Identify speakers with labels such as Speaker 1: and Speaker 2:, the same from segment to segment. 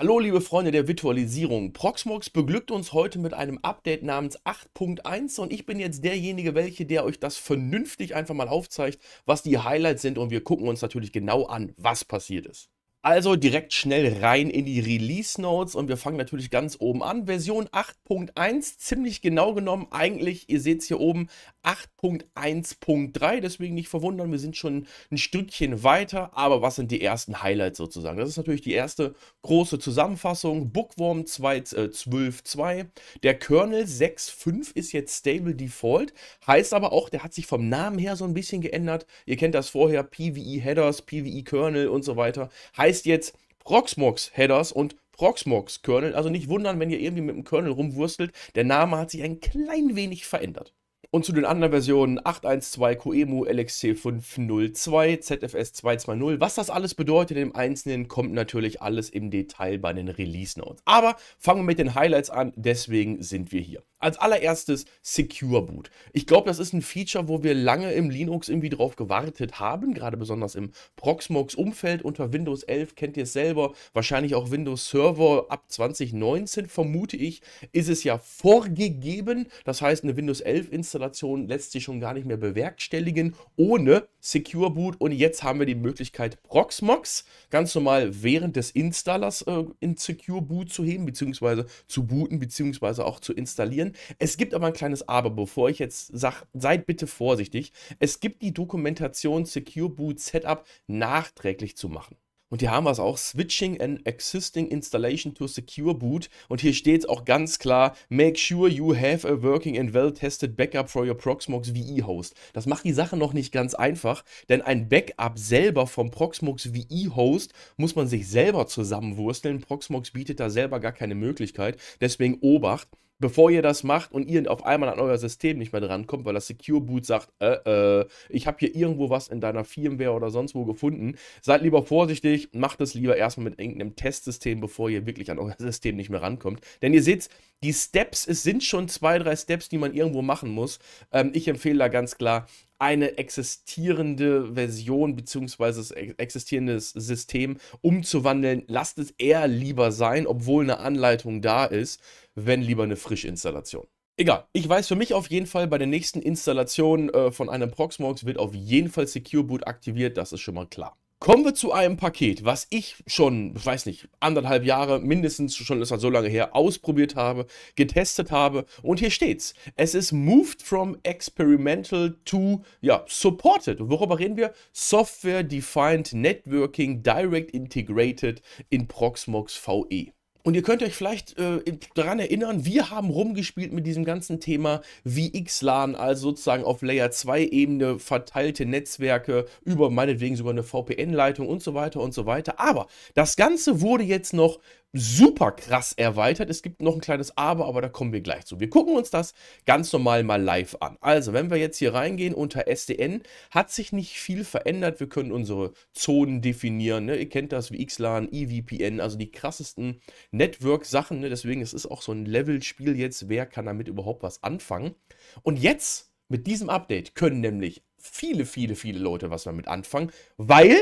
Speaker 1: Hallo liebe Freunde der Virtualisierung. Proxmox beglückt uns heute mit einem Update namens 8.1 und ich bin jetzt derjenige, welche der euch das vernünftig einfach mal aufzeigt, was die Highlights sind und wir gucken uns natürlich genau an, was passiert ist. Also direkt schnell rein in die Release Notes und wir fangen natürlich ganz oben an. Version 8.1, ziemlich genau genommen eigentlich, ihr seht es hier oben, 8.1.3, deswegen nicht verwundern, wir sind schon ein Stückchen weiter, aber was sind die ersten Highlights sozusagen? Das ist natürlich die erste große Zusammenfassung, Bookworm 12.2, äh, der Kernel 6.5 ist jetzt Stable Default, heißt aber auch, der hat sich vom Namen her so ein bisschen geändert, ihr kennt das vorher, PVE Headers, PVE Kernel und so weiter, heißt heißt jetzt Proxmox-Headers und Proxmox-Kernel. Also nicht wundern, wenn ihr irgendwie mit dem Kernel rumwurstelt. Der Name hat sich ein klein wenig verändert. Und zu den anderen Versionen 8.1.2, QEMU, LXC 502, ZFS 220. Was das alles bedeutet im Einzelnen, kommt natürlich alles im Detail bei den Release Notes. Aber fangen wir mit den Highlights an, deswegen sind wir hier. Als allererstes Secure Boot. Ich glaube, das ist ein Feature, wo wir lange im Linux irgendwie drauf gewartet haben, gerade besonders im Proxmox-Umfeld unter Windows 11, kennt ihr es selber, wahrscheinlich auch Windows Server ab 2019, vermute ich, ist es ja vorgegeben. Das heißt, eine Windows 11 Installation Installation lässt sich schon gar nicht mehr bewerkstelligen ohne Secure Boot. Und jetzt haben wir die Möglichkeit, Proxmox ganz normal während des Installers äh, in Secure Boot zu heben, beziehungsweise zu booten, beziehungsweise auch zu installieren. Es gibt aber ein kleines Aber, bevor ich jetzt sage, seid bitte vorsichtig. Es gibt die Dokumentation Secure Boot Setup nachträglich zu machen. Und hier haben wir es auch, Switching an existing installation to secure boot. Und hier steht es auch ganz klar, make sure you have a working and well-tested backup for your Proxmox VE Host. Das macht die Sache noch nicht ganz einfach, denn ein Backup selber vom Proxmox VE Host muss man sich selber zusammenwursteln. Proxmox bietet da selber gar keine Möglichkeit, deswegen Obacht bevor ihr das macht und ihr auf einmal an euer System nicht mehr drankommt, weil das Secure Boot sagt, äh, äh, ich habe hier irgendwo was in deiner Firmware oder sonst wo gefunden, seid lieber vorsichtig, macht es lieber erstmal mit irgendeinem Testsystem, bevor ihr wirklich an euer System nicht mehr rankommt. Denn ihr seht, die Steps, es sind schon zwei, drei Steps, die man irgendwo machen muss. Ähm, ich empfehle da ganz klar, eine existierende Version bzw. existierendes System umzuwandeln, lasst es eher lieber sein, obwohl eine Anleitung da ist, wenn lieber eine frische Installation. Egal, ich weiß für mich auf jeden Fall, bei der nächsten Installation äh, von einem Proxmox wird auf jeden Fall Secure Boot aktiviert, das ist schon mal klar. Kommen wir zu einem Paket, was ich schon, ich weiß nicht, anderthalb Jahre mindestens, schon ist halt so lange her, ausprobiert habe, getestet habe und hier steht's. Es ist moved from experimental to, ja, supported. worüber reden wir? Software Defined Networking Direct Integrated in Proxmox VE. Und ihr könnt euch vielleicht äh, daran erinnern, wir haben rumgespielt mit diesem ganzen Thema VXLAN, also sozusagen auf Layer 2 Ebene verteilte Netzwerke über meinetwegen sogar eine VPN-Leitung und so weiter und so weiter. Aber das Ganze wurde jetzt noch super krass erweitert. Es gibt noch ein kleines Aber, aber da kommen wir gleich zu. Wir gucken uns das ganz normal mal live an. Also, wenn wir jetzt hier reingehen unter SDN, hat sich nicht viel verändert. Wir können unsere Zonen definieren. Ne? Ihr kennt das wie XLAN, EVPN, also die krassesten Network-Sachen. Ne? Deswegen, es ist auch so ein Level-Spiel jetzt. Wer kann damit überhaupt was anfangen? Und jetzt, mit diesem Update, können nämlich viele, viele, viele Leute was damit anfangen, weil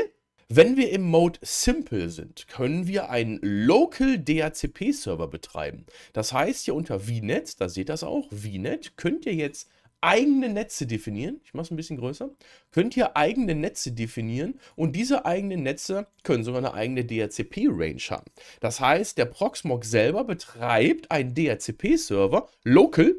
Speaker 1: wenn wir im Mode Simple sind, können wir einen Local DHCP Server betreiben. Das heißt, hier unter VNet, da seht ihr das auch, VNet, könnt ihr jetzt eigene Netze definieren. Ich mache es ein bisschen größer. Könnt ihr eigene Netze definieren und diese eigenen Netze können sogar eine eigene DHCP-Range haben. Das heißt, der Proxmox selber betreibt einen DHCP-Server local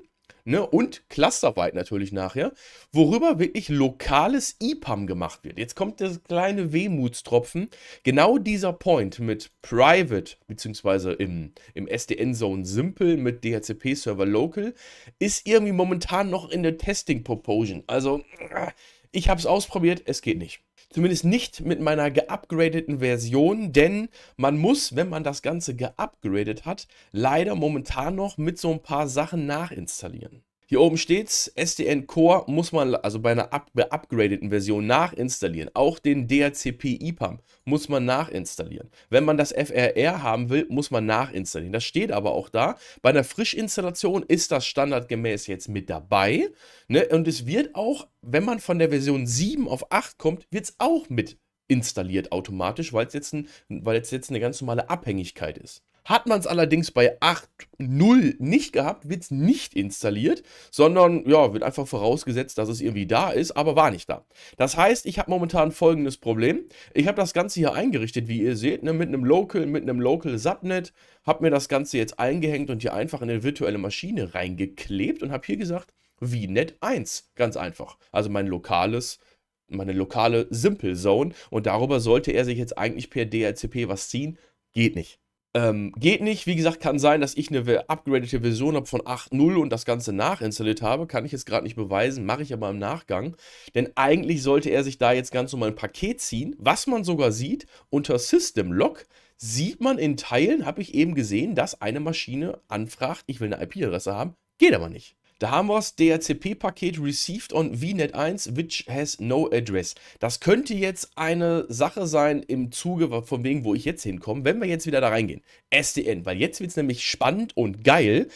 Speaker 1: ne, und clusterweit natürlich nachher, worüber wirklich lokales EPAM gemacht wird. Jetzt kommt das kleine Wehmutstropfen. Genau dieser Point mit Private, beziehungsweise im, im SDN-Zone Simple mit DHCP-Server Local, ist irgendwie momentan noch in der Testing proposion Also, äh, ich habe es ausprobiert, es geht nicht. Zumindest nicht mit meiner geupgradeten Version, denn man muss, wenn man das Ganze geupgradet hat, leider momentan noch mit so ein paar Sachen nachinstallieren. Hier oben steht's, SDN Core muss man also bei einer up upgradeten Version nachinstallieren. Auch den DHCP EPUM muss man nachinstallieren. Wenn man das FRR haben will, muss man nachinstallieren. Das steht aber auch da. Bei einer Frischinstallation ist das standardgemäß jetzt mit dabei. Ne? Und es wird auch, wenn man von der Version 7 auf 8 kommt, wird es auch mit installiert automatisch, weil es jetzt, ein, jetzt, jetzt eine ganz normale Abhängigkeit ist. Hat man es allerdings bei 8.0 nicht gehabt, wird es nicht installiert, sondern ja, wird einfach vorausgesetzt, dass es irgendwie da ist, aber war nicht da. Das heißt, ich habe momentan folgendes Problem. Ich habe das Ganze hier eingerichtet, wie ihr seht, ne, mit einem Local, mit einem Local Subnet, habe mir das Ganze jetzt eingehängt und hier einfach in eine virtuelle Maschine reingeklebt und habe hier gesagt, VNet 1, ganz einfach. Also mein lokales meine lokale Simple Zone und darüber sollte er sich jetzt eigentlich per DHCP was ziehen, geht nicht. Ähm, geht nicht. Wie gesagt, kann sein, dass ich eine upgradete Version habe von 8.0 und das Ganze nachinstalliert habe. Kann ich jetzt gerade nicht beweisen, mache ich aber im Nachgang. Denn eigentlich sollte er sich da jetzt ganz normal ein Paket ziehen. Was man sogar sieht, unter System Lock sieht man in Teilen, habe ich eben gesehen, dass eine Maschine anfragt, ich will eine IP-Adresse haben. Geht aber nicht. Da haben wir es, DHCP-Paket received on VNet 1, which has no address. Das könnte jetzt eine Sache sein im Zuge von wegen, wo ich jetzt hinkomme, wenn wir jetzt wieder da reingehen. SDN, weil jetzt wird es nämlich spannend und geil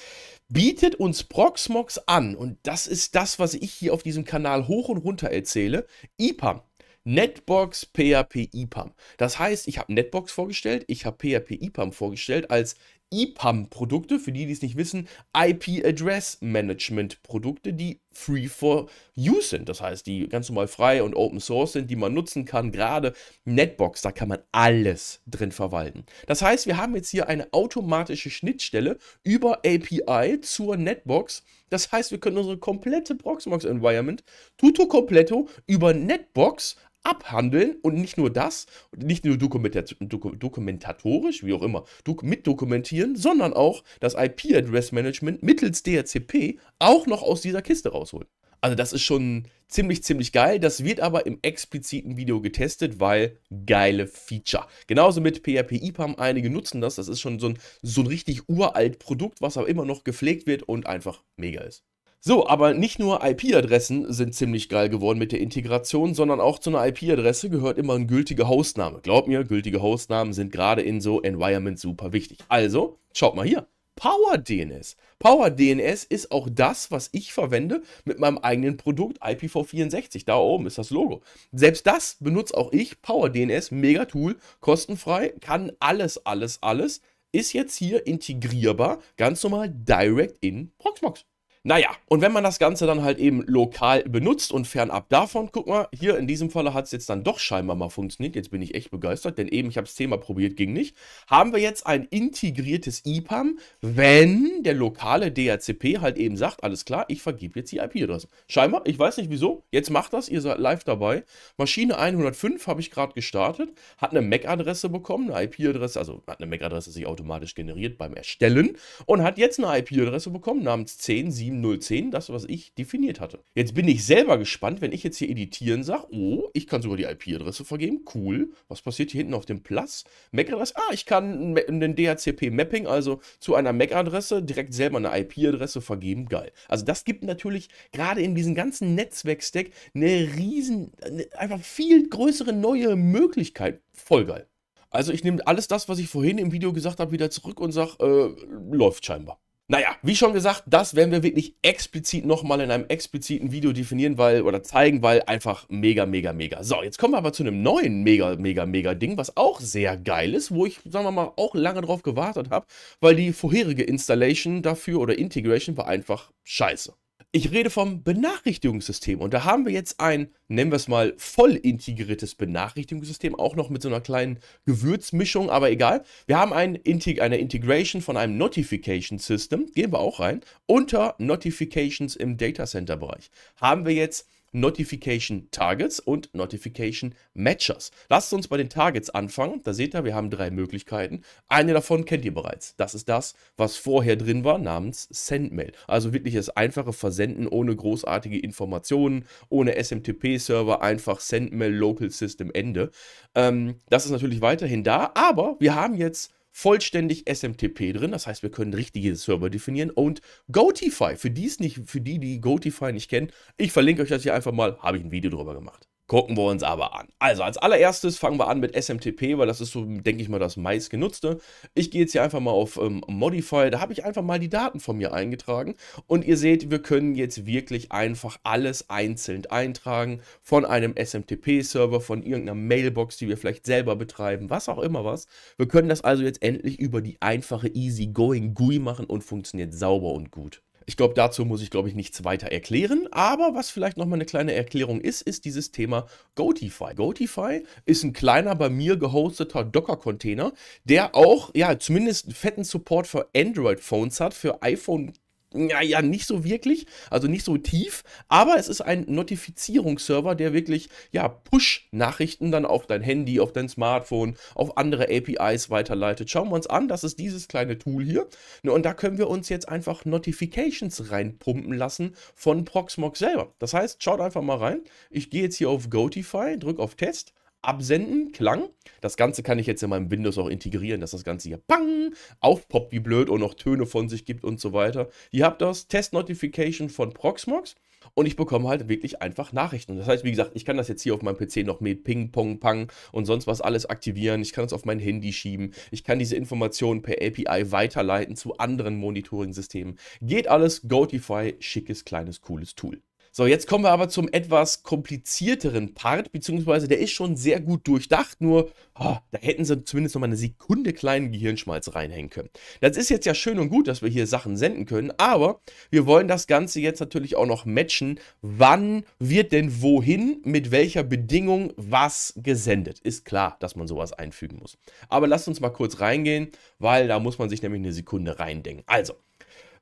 Speaker 1: bietet uns Proxmox an, und das ist das, was ich hier auf diesem Kanal hoch und runter erzähle, EPAM. Netbox PHP EPAM. Das heißt, ich habe Netbox vorgestellt, ich habe PHP EPAM vorgestellt als epam produkte für die, die es nicht wissen, IP Address Management-Produkte, die free for use sind. Das heißt, die ganz normal frei und open source sind, die man nutzen kann. Gerade Netbox, da kann man alles drin verwalten. Das heißt, wir haben jetzt hier eine automatische Schnittstelle über API zur Netbox. Das heißt, wir können unsere komplette Proxmox-Environment tutto completo über Netbox abhandeln und nicht nur das, nicht nur dokumentat dokumentatorisch, wie auch immer, dok mitdokumentieren, sondern auch das IP-Address-Management mittels DHCP auch noch aus dieser Kiste rausholen. Also das ist schon ziemlich, ziemlich geil. Das wird aber im expliziten Video getestet, weil geile Feature. Genauso mit PHP IPAM, einige nutzen das. Das ist schon so ein, so ein richtig uralt Produkt, was aber immer noch gepflegt wird und einfach mega ist. So, aber nicht nur IP-Adressen sind ziemlich geil geworden mit der Integration, sondern auch zu einer IP-Adresse gehört immer ein gültiger Hostname. Glaub mir, gültige Hostnamen sind gerade in so Environments super wichtig. Also, schaut mal hier. PowerDNS. PowerDNS ist auch das, was ich verwende mit meinem eigenen Produkt IPv64. Da oben ist das Logo. Selbst das benutze auch ich. PowerDNS, mega Tool, kostenfrei, kann alles, alles, alles. Ist jetzt hier integrierbar, ganz normal direkt in Proxmox. Naja, und wenn man das Ganze dann halt eben lokal benutzt und fernab davon, guck mal, hier in diesem Falle hat es jetzt dann doch scheinbar mal funktioniert. Jetzt bin ich echt begeistert, denn eben, ich habe das Thema probiert, ging nicht. Haben wir jetzt ein integriertes IPAM, e wenn der lokale DHCP halt eben sagt, alles klar, ich vergebe jetzt die ip adresse Scheinbar, ich weiß nicht wieso, jetzt macht das, ihr seid live dabei. Maschine 105 habe ich gerade gestartet, hat eine MAC-Adresse bekommen, eine IP-Adresse, also hat eine MAC-Adresse sich automatisch generiert beim Erstellen und hat jetzt eine IP-Adresse bekommen namens 10.7. 7010, das, was ich definiert hatte. Jetzt bin ich selber gespannt, wenn ich jetzt hier editieren sage, oh, ich kann sogar die IP-Adresse vergeben, cool. Was passiert hier hinten auf dem Plus? MAC-Adresse, ah, ich kann einen DHCP-Mapping, also zu einer MAC-Adresse, direkt selber eine IP-Adresse vergeben, geil. Also das gibt natürlich gerade in diesem ganzen Netzwerk-Stack eine riesen, einfach viel größere neue Möglichkeit. Voll geil. Also ich nehme alles das, was ich vorhin im Video gesagt habe, wieder zurück und sage, äh, läuft scheinbar. Naja, wie schon gesagt, das werden wir wirklich explizit nochmal in einem expliziten Video definieren, weil oder zeigen, weil einfach mega, mega, mega. So, jetzt kommen wir aber zu einem neuen mega, mega, mega Ding, was auch sehr geil ist, wo ich, sagen wir mal, auch lange drauf gewartet habe, weil die vorherige Installation dafür oder Integration war einfach scheiße. Ich rede vom Benachrichtigungssystem und da haben wir jetzt ein, nennen wir es mal, voll integriertes Benachrichtigungssystem, auch noch mit so einer kleinen Gewürzmischung, aber egal. Wir haben ein Integ eine Integration von einem Notification System, gehen wir auch rein, unter Notifications im Datacenter-Bereich. Haben wir jetzt Notification Targets und Notification Matchers. Lasst uns bei den Targets anfangen. Da seht ihr, wir haben drei Möglichkeiten. Eine davon kennt ihr bereits. Das ist das, was vorher drin war, namens Sendmail. Also wirklich das einfache Versenden ohne großartige Informationen, ohne SMTP-Server, einfach Sendmail Local System Ende. Ähm, das ist natürlich weiterhin da, aber wir haben jetzt vollständig SMTP drin, das heißt, wir können richtige Server definieren und Gotify, für, für die, die Gotify nicht kennen, ich verlinke euch das hier einfach mal, habe ich ein Video drüber gemacht gucken wir uns aber an. Also als allererstes fangen wir an mit SMTP, weil das ist so, denke ich mal, das meistgenutzte. Ich gehe jetzt hier einfach mal auf ähm, Modify, da habe ich einfach mal die Daten von mir eingetragen und ihr seht, wir können jetzt wirklich einfach alles einzeln eintragen von einem SMTP-Server, von irgendeiner Mailbox, die wir vielleicht selber betreiben, was auch immer was. Wir können das also jetzt endlich über die einfache Easy Going GUI machen und funktioniert sauber und gut. Ich glaube, dazu muss ich, glaube ich, nichts weiter erklären. Aber was vielleicht nochmal eine kleine Erklärung ist, ist dieses Thema Gotify. Gotify ist ein kleiner, bei mir gehosteter Docker-Container, der auch, ja, zumindest einen fetten Support für Android-Phones hat, für iPhone ja, ja, nicht so wirklich, also nicht so tief, aber es ist ein Notifizierungsserver, der wirklich, ja, Push-Nachrichten dann auf dein Handy, auf dein Smartphone, auf andere APIs weiterleitet. Schauen wir uns an, das ist dieses kleine Tool hier. Ne, und da können wir uns jetzt einfach Notifications reinpumpen lassen von Proxmox selber. Das heißt, schaut einfach mal rein. Ich gehe jetzt hier auf Gotify, drücke auf Test absenden, Klang. Das Ganze kann ich jetzt in meinem Windows auch integrieren, dass das Ganze hier bang aufpoppt wie blöd und noch Töne von sich gibt und so weiter. Ihr habt das Test Notification von Proxmox und ich bekomme halt wirklich einfach Nachrichten. Das heißt, wie gesagt, ich kann das jetzt hier auf meinem PC noch mit Ping, Pong, Pang und sonst was alles aktivieren. Ich kann es auf mein Handy schieben. Ich kann diese Informationen per API weiterleiten zu anderen Monitoring-Systemen. Geht alles, Gotify, schickes, kleines, cooles Tool. So, jetzt kommen wir aber zum etwas komplizierteren Part, beziehungsweise der ist schon sehr gut durchdacht, nur oh, da hätten sie zumindest noch mal eine Sekunde kleinen Gehirnschmalz reinhängen können. Das ist jetzt ja schön und gut, dass wir hier Sachen senden können, aber wir wollen das Ganze jetzt natürlich auch noch matchen. Wann wird denn wohin, mit welcher Bedingung was gesendet? Ist klar, dass man sowas einfügen muss. Aber lasst uns mal kurz reingehen, weil da muss man sich nämlich eine Sekunde reindenken. Also,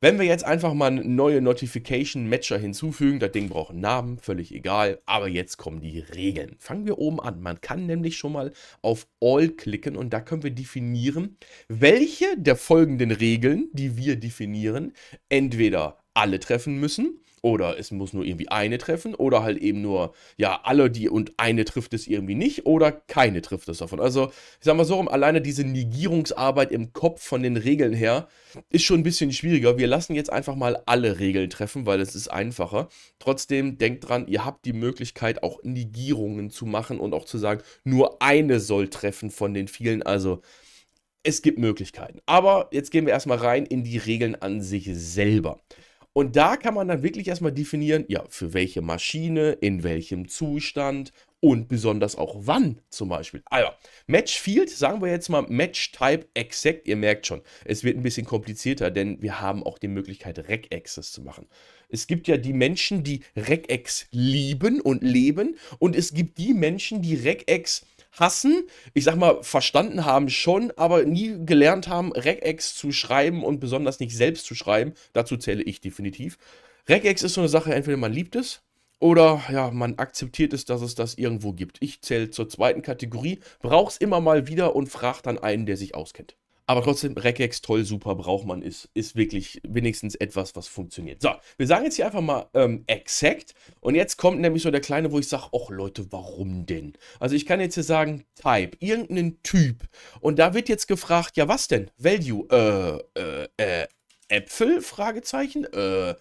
Speaker 1: wenn wir jetzt einfach mal neue Notification Matcher hinzufügen, das Ding braucht einen Namen, völlig egal, aber jetzt kommen die Regeln. Fangen wir oben an. Man kann nämlich schon mal auf All klicken und da können wir definieren, welche der folgenden Regeln, die wir definieren, entweder alle treffen müssen oder es muss nur irgendwie eine treffen oder halt eben nur, ja, alle die und eine trifft es irgendwie nicht oder keine trifft es davon. Also, ich sag mal so rum, alleine diese Negierungsarbeit im Kopf von den Regeln her ist schon ein bisschen schwieriger. Wir lassen jetzt einfach mal alle Regeln treffen, weil es ist einfacher. Trotzdem denkt dran, ihr habt die Möglichkeit auch Negierungen zu machen und auch zu sagen, nur eine soll treffen von den vielen. Also, es gibt Möglichkeiten. Aber jetzt gehen wir erstmal rein in die Regeln an sich selber. Und da kann man dann wirklich erstmal definieren, ja, für welche Maschine, in welchem Zustand und besonders auch wann zum Beispiel. Also, Match Field, sagen wir jetzt mal Match Type Exact, ihr merkt schon, es wird ein bisschen komplizierter, denn wir haben auch die Möglichkeit, Regex zu machen. Es gibt ja die Menschen, die Regex lieben und leben und es gibt die Menschen, die Regex hassen, ich sag mal, verstanden haben schon, aber nie gelernt haben, Regex zu schreiben und besonders nicht selbst zu schreiben. Dazu zähle ich definitiv. Regex ist so eine Sache, entweder man liebt es oder ja, man akzeptiert es, dass es das irgendwo gibt. Ich zähle zur zweiten Kategorie, brauch's immer mal wieder und frag dann einen, der sich auskennt. Aber trotzdem, Regex, toll, super, braucht man, ist, ist wirklich wenigstens etwas, was funktioniert. So, wir sagen jetzt hier einfach mal ähm, exakt. Und jetzt kommt nämlich so der kleine, wo ich sage, ach Leute, warum denn? Also ich kann jetzt hier sagen, Type, irgendeinen Typ. Und da wird jetzt gefragt, ja was denn? Value, äh, äh, äh, Äpfel? Fragezeichen? Äh, äh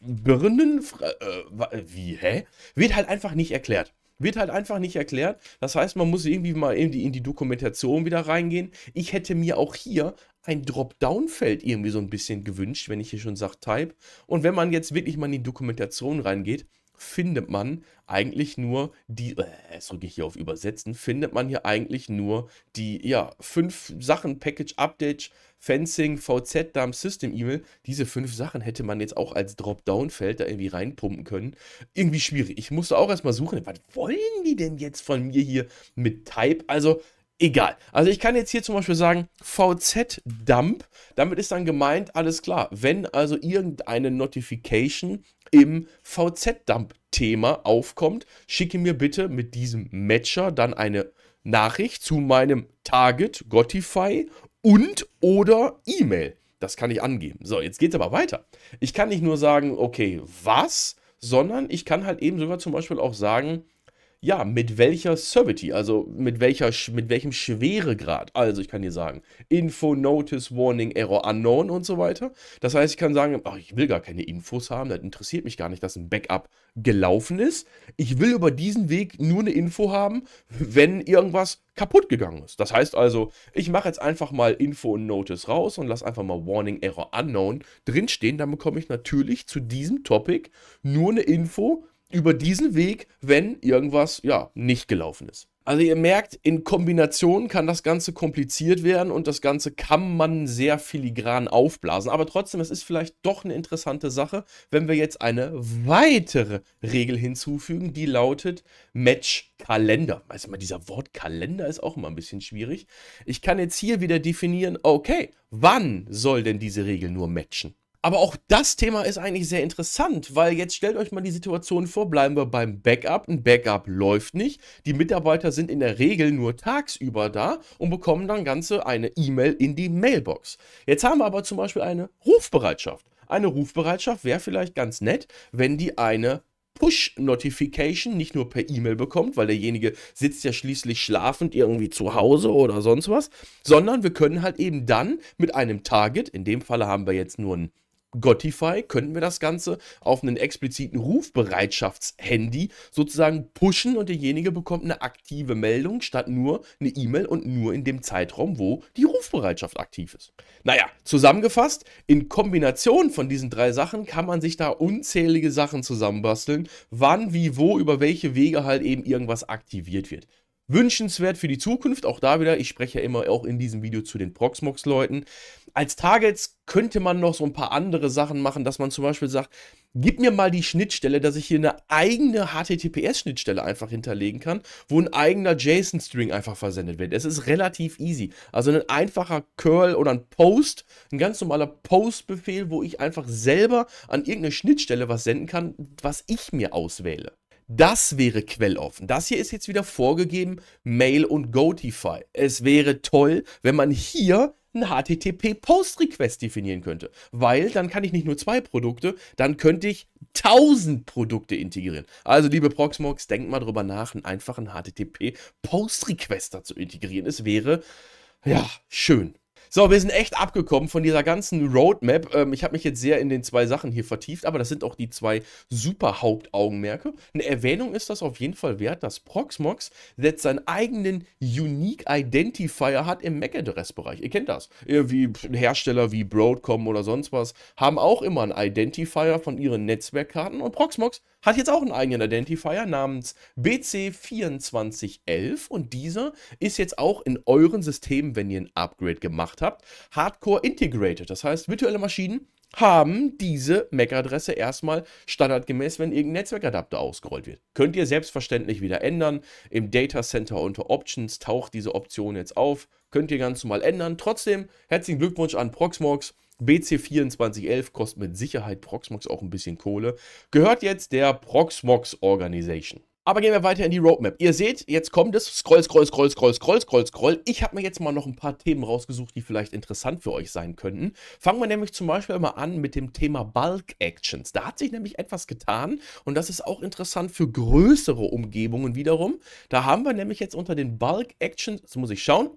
Speaker 1: Birnen? Fra äh, äh, wie, hä? Wird halt einfach nicht erklärt. Wird halt einfach nicht erklärt. Das heißt, man muss irgendwie mal in die, in die Dokumentation wieder reingehen. Ich hätte mir auch hier ein Dropdown-Feld irgendwie so ein bisschen gewünscht, wenn ich hier schon sage Type. Und wenn man jetzt wirklich mal in die Dokumentation reingeht, findet man eigentlich nur die, äh, jetzt drücke ich hier auf Übersetzen, findet man hier eigentlich nur die, ja, fünf Sachen, Package Update, Fencing, VZ, Dump System E-Mail. Diese fünf Sachen hätte man jetzt auch als Dropdown-Feld da irgendwie reinpumpen können. Irgendwie schwierig. Ich musste auch erstmal suchen, was wollen die denn jetzt von mir hier mit Type? Also, egal. Also ich kann jetzt hier zum Beispiel sagen VZ-Dump. Damit ist dann gemeint, alles klar, wenn also irgendeine Notification im VZ-Dump-Thema aufkommt, schicke mir bitte mit diesem Matcher dann eine Nachricht zu meinem Target, Gotify und oder E-Mail. Das kann ich angeben. So, jetzt geht es aber weiter. Ich kann nicht nur sagen, okay, was, sondern ich kann halt eben sogar zum Beispiel auch sagen, ja, mit welcher Servity, also mit, welcher, mit welchem Schweregrad. Also ich kann dir sagen, Info, Notice, Warning, Error, Unknown und so weiter. Das heißt, ich kann sagen, ach, ich will gar keine Infos haben, das interessiert mich gar nicht, dass ein Backup gelaufen ist. Ich will über diesen Weg nur eine Info haben, wenn irgendwas kaputt gegangen ist. Das heißt also, ich mache jetzt einfach mal Info und Notice raus und lasse einfach mal Warning, Error, Unknown drinstehen. Dann bekomme ich natürlich zu diesem Topic nur eine Info, über diesen Weg, wenn irgendwas ja nicht gelaufen ist. Also ihr merkt, in Kombination kann das Ganze kompliziert werden und das Ganze kann man sehr filigran aufblasen. Aber trotzdem, es ist vielleicht doch eine interessante Sache, wenn wir jetzt eine weitere Regel hinzufügen, die lautet Match-Kalender. Matchkalender. Also mal dieser Wort Kalender ist auch immer ein bisschen schwierig. Ich kann jetzt hier wieder definieren, okay, wann soll denn diese Regel nur matchen? Aber auch das Thema ist eigentlich sehr interessant, weil jetzt stellt euch mal die Situation vor, bleiben wir beim Backup. Ein Backup läuft nicht. Die Mitarbeiter sind in der Regel nur tagsüber da und bekommen dann ganze eine E-Mail in die Mailbox. Jetzt haben wir aber zum Beispiel eine Rufbereitschaft. Eine Rufbereitschaft wäre vielleicht ganz nett, wenn die eine Push-Notification nicht nur per E-Mail bekommt, weil derjenige sitzt ja schließlich schlafend irgendwie zu Hause oder sonst was, sondern wir können halt eben dann mit einem Target, in dem Falle haben wir jetzt nur einen Gotify könnten wir das Ganze auf einen expliziten Rufbereitschaftshandy sozusagen pushen und derjenige bekommt eine aktive Meldung statt nur eine E-Mail und nur in dem Zeitraum, wo die Rufbereitschaft aktiv ist. Naja, zusammengefasst, in Kombination von diesen drei Sachen kann man sich da unzählige Sachen zusammenbasteln, wann, wie, wo, über welche Wege halt eben irgendwas aktiviert wird wünschenswert für die Zukunft. Auch da wieder, ich spreche ja immer auch in diesem Video zu den Proxmox-Leuten als Targets könnte man noch so ein paar andere Sachen machen, dass man zum Beispiel sagt, gib mir mal die Schnittstelle, dass ich hier eine eigene HTTPS-Schnittstelle einfach hinterlegen kann, wo ein eigener JSON-String einfach versendet wird. Es ist relativ easy. Also ein einfacher Curl oder ein Post, ein ganz normaler Post-Befehl, wo ich einfach selber an irgendeine Schnittstelle was senden kann, was ich mir auswähle. Das wäre quelloffen. Das hier ist jetzt wieder vorgegeben, Mail und Gotify. Es wäre toll, wenn man hier einen HTTP-Post-Request definieren könnte. Weil dann kann ich nicht nur zwei Produkte, dann könnte ich 1000 Produkte integrieren. Also, liebe Proxmox, denkt mal drüber nach, einen einfachen HTTP-Post-Requester zu integrieren. Es wäre, ja, schön. So, wir sind echt abgekommen von dieser ganzen Roadmap. Ähm, ich habe mich jetzt sehr in den zwei Sachen hier vertieft, aber das sind auch die zwei super Hauptaugenmerke. Eine Erwähnung ist das auf jeden Fall wert, dass Proxmox jetzt seinen eigenen Unique Identifier hat im MAC-Adressbereich. Ihr kennt das. Irgendwie äh, Hersteller wie Broadcom oder sonst was haben auch immer einen Identifier von ihren Netzwerkkarten und Proxmox hat jetzt auch einen eigenen Identifier namens BC2411 und dieser ist jetzt auch in euren Systemen, wenn ihr ein Upgrade gemacht habt, hardcore integrated. Das heißt, virtuelle Maschinen haben diese MAC-Adresse erstmal standardgemäß, wenn irgendein Netzwerkadapter ausgerollt wird. Könnt ihr selbstverständlich wieder ändern. Im Data Center unter Options taucht diese Option jetzt auf. Könnt ihr ganz normal ändern. Trotzdem herzlichen Glückwunsch an Proxmox. BC2411 kostet mit Sicherheit Proxmox auch ein bisschen Kohle. Gehört jetzt der Proxmox Organization. Aber gehen wir weiter in die Roadmap. Ihr seht, jetzt kommt es. Scroll, scroll, scroll, scroll, scroll, scroll, scroll. Ich habe mir jetzt mal noch ein paar Themen rausgesucht, die vielleicht interessant für euch sein könnten. Fangen wir nämlich zum Beispiel mal an mit dem Thema Bulk Actions. Da hat sich nämlich etwas getan und das ist auch interessant für größere Umgebungen wiederum. Da haben wir nämlich jetzt unter den Bulk Actions, jetzt muss ich schauen,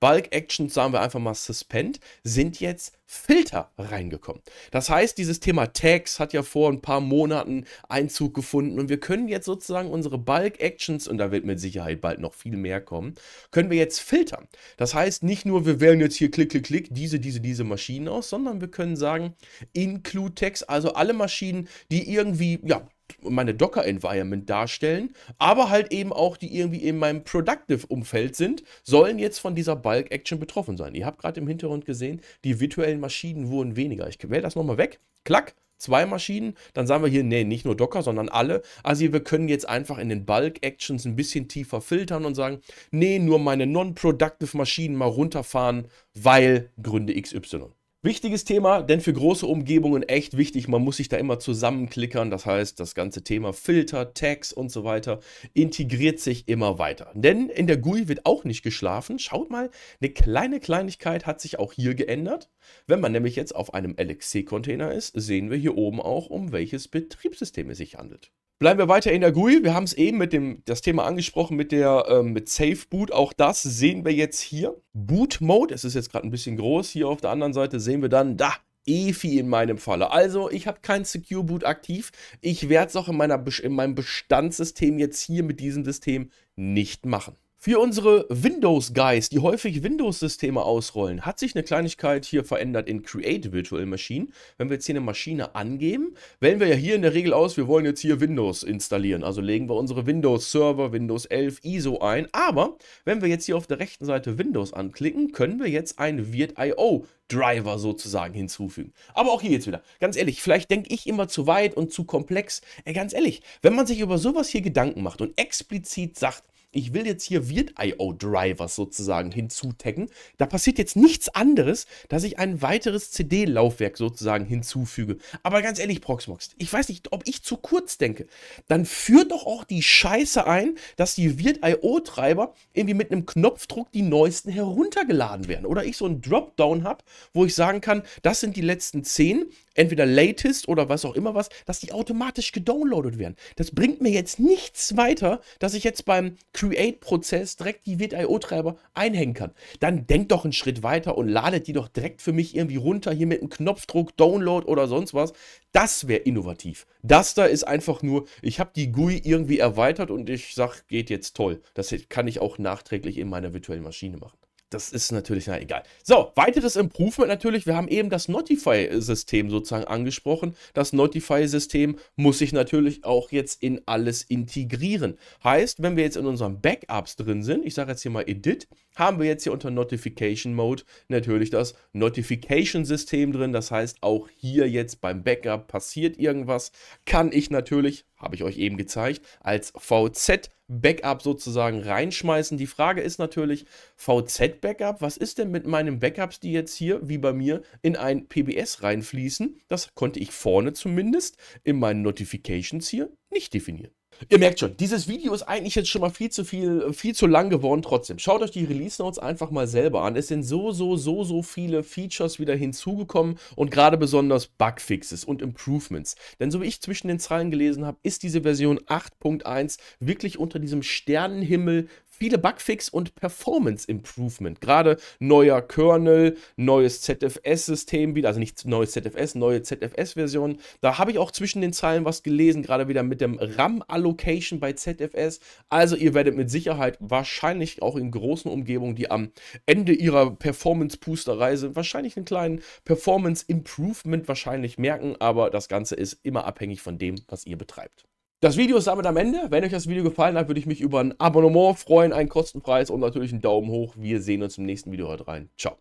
Speaker 1: Bulk Actions sagen wir einfach mal Suspend, sind jetzt Filter reingekommen. Das heißt, dieses Thema Tags hat ja vor ein paar Monaten Einzug gefunden und wir können jetzt sozusagen unsere Bulk Actions, und da wird mit Sicherheit bald noch viel mehr kommen, können wir jetzt filtern. Das heißt nicht nur, wir wählen jetzt hier klick, klick, klick diese, diese, diese Maschinen aus, sondern wir können sagen Include Tags, also alle Maschinen, die irgendwie, ja, meine Docker-Environment darstellen, aber halt eben auch, die irgendwie in meinem Productive-Umfeld sind, sollen jetzt von dieser Bulk-Action betroffen sein. Ihr habt gerade im Hintergrund gesehen, die virtuellen Maschinen wurden weniger. Ich wähle das nochmal weg, klack, zwei Maschinen, dann sagen wir hier, nee, nicht nur Docker, sondern alle. Also wir können jetzt einfach in den Bulk-Actions ein bisschen tiefer filtern und sagen, nee, nur meine non-productive Maschinen mal runterfahren, weil Gründe XY. Wichtiges Thema, denn für große Umgebungen echt wichtig. Man muss sich da immer zusammenklickern. Das heißt, das ganze Thema Filter, Tags und so weiter integriert sich immer weiter. Denn in der GUI wird auch nicht geschlafen. Schaut mal, eine kleine Kleinigkeit hat sich auch hier geändert. Wenn man nämlich jetzt auf einem LXC-Container ist, sehen wir hier oben auch, um welches Betriebssystem es sich handelt. Bleiben wir weiter in der GUI. Wir haben es eben mit dem das Thema angesprochen mit der äh, mit Safe Boot. Auch das sehen wir jetzt hier. Boot Mode. Es ist jetzt gerade ein bisschen groß. Hier auf der anderen Seite sehen wir dann da EFI in meinem Falle. Also ich habe kein Secure Boot aktiv. Ich werde es auch in, meiner, in meinem Bestandssystem jetzt hier mit diesem System nicht machen. Für unsere Windows-Guys, die häufig Windows-Systeme ausrollen, hat sich eine Kleinigkeit hier verändert in Create Virtual Machine. Wenn wir jetzt hier eine Maschine angeben, wählen wir ja hier in der Regel aus, wir wollen jetzt hier Windows installieren. Also legen wir unsere Windows-Server, Windows 11, ISO ein. Aber wenn wir jetzt hier auf der rechten Seite Windows anklicken, können wir jetzt ein Virt.io Driver sozusagen hinzufügen. Aber auch hier jetzt wieder. Ganz ehrlich, vielleicht denke ich immer zu weit und zu komplex. Ey, ganz ehrlich, wenn man sich über sowas hier Gedanken macht und explizit sagt, ich will jetzt hier Wirt.io-Drivers sozusagen hinzutaggen. Da passiert jetzt nichts anderes, dass ich ein weiteres CD-Laufwerk sozusagen hinzufüge. Aber ganz ehrlich, Proxmox, ich weiß nicht, ob ich zu kurz denke. Dann führt doch auch die Scheiße ein, dass die Wirt.io-Treiber irgendwie mit einem Knopfdruck die neuesten heruntergeladen werden. Oder ich so einen Dropdown habe, wo ich sagen kann, das sind die letzten 10, entweder latest oder was auch immer was, dass die automatisch gedownloadet werden. Das bringt mir jetzt nichts weiter, dass ich jetzt beim Create-Prozess direkt die WIT-IO-Treiber einhängen kann. Dann denkt doch einen Schritt weiter und ladet die doch direkt für mich irgendwie runter, hier mit einem Knopfdruck, Download oder sonst was. Das wäre innovativ. Das da ist einfach nur, ich habe die GUI irgendwie erweitert und ich sage, geht jetzt toll. Das kann ich auch nachträglich in meiner virtuellen Maschine machen das ist natürlich, na egal. So, weiteres Improvement natürlich, wir haben eben das Notify-System sozusagen angesprochen. Das Notify-System muss sich natürlich auch jetzt in alles integrieren. Heißt, wenn wir jetzt in unseren Backups drin sind, ich sage jetzt hier mal Edit, haben wir jetzt hier unter Notification Mode natürlich das Notification-System drin. Das heißt, auch hier jetzt beim Backup passiert irgendwas, kann ich natürlich, habe ich euch eben gezeigt, als VZ Backup sozusagen reinschmeißen. Die Frage ist natürlich, VZ-Backup, was ist denn mit meinen Backups, die jetzt hier, wie bei mir, in ein PBS reinfließen? Das konnte ich vorne zumindest in meinen Notifications hier nicht definieren. Ihr merkt schon, dieses Video ist eigentlich jetzt schon mal viel zu viel, viel zu lang geworden trotzdem. Schaut euch die Release Notes einfach mal selber an. Es sind so, so, so, so viele Features wieder hinzugekommen und gerade besonders Bugfixes und Improvements. Denn so wie ich zwischen den Zeilen gelesen habe, ist diese Version 8.1 wirklich unter diesem Sternenhimmel viele Bugfix und Performance Improvement. Gerade neuer Kernel, neues ZFS-System wieder, also nicht neues ZFS, neue ZFS-Version. Da habe ich auch zwischen den Zeilen was gelesen, gerade wieder mit dem RAM-Allocation bei ZFS. Also ihr werdet mit Sicherheit wahrscheinlich auch in großen Umgebungen, die am Ende ihrer Performance-Pusterei reise wahrscheinlich einen kleinen Performance-Improvement wahrscheinlich merken, aber das Ganze ist immer abhängig von dem, was ihr betreibt. Das Video ist damit am Ende. Wenn euch das Video gefallen hat, würde ich mich über ein Abonnement freuen, einen kostenpreis und natürlich einen Daumen hoch. Wir sehen uns im nächsten Video heute rein. Ciao.